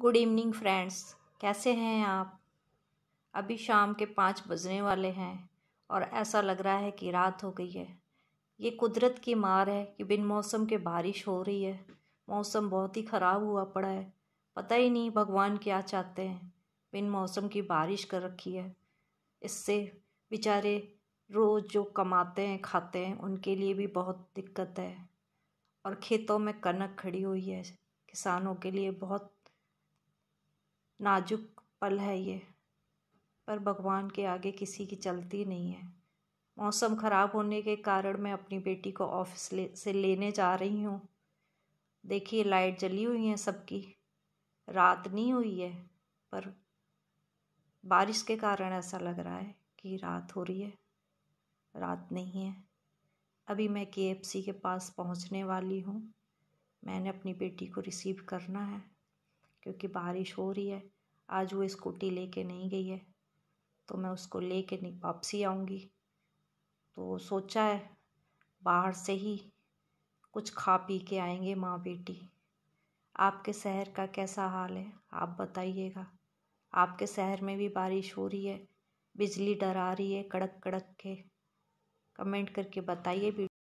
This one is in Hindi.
गुड इवनिंग फ्रेंड्स कैसे हैं आप अभी शाम के पाँच बजने वाले हैं और ऐसा लग रहा है कि रात हो गई है ये कुदरत की मार है कि बिन मौसम के बारिश हो रही है मौसम बहुत ही ख़राब हुआ पड़ा है पता ही नहीं भगवान क्या चाहते हैं बिन मौसम की बारिश कर रखी है इससे बेचारे रोज़ जो कमाते हैं खाते हैं उनके लिए भी बहुत दिक्कत है और खेतों में कनक खड़ी हुई है किसानों के लिए बहुत नाज़ुक पल है ये पर भगवान के आगे किसी की चलती नहीं है मौसम ख़राब होने के कारण मैं अपनी बेटी को ऑफिस ले, से लेने जा रही हूँ देखिए लाइट जली हुई है सबकी रात नहीं हुई है पर बारिश के कारण ऐसा लग रहा है कि रात हो रही है रात नहीं है अभी मैं के के पास पहुँचने वाली हूँ मैंने अपनी बेटी को रिसीव करना है क्योंकि बारिश हो रही है आज वो स्कूटी लेके नहीं गई है तो मैं उसको ले नहीं वापसी आऊँगी तो सोचा है बाहर से ही कुछ खा पी के आएंगे माँ बेटी आपके शहर का कैसा हाल है आप बताइएगा आपके शहर में भी बारिश हो रही है बिजली डरा रही है कड़क कड़क के कमेंट करके बताइए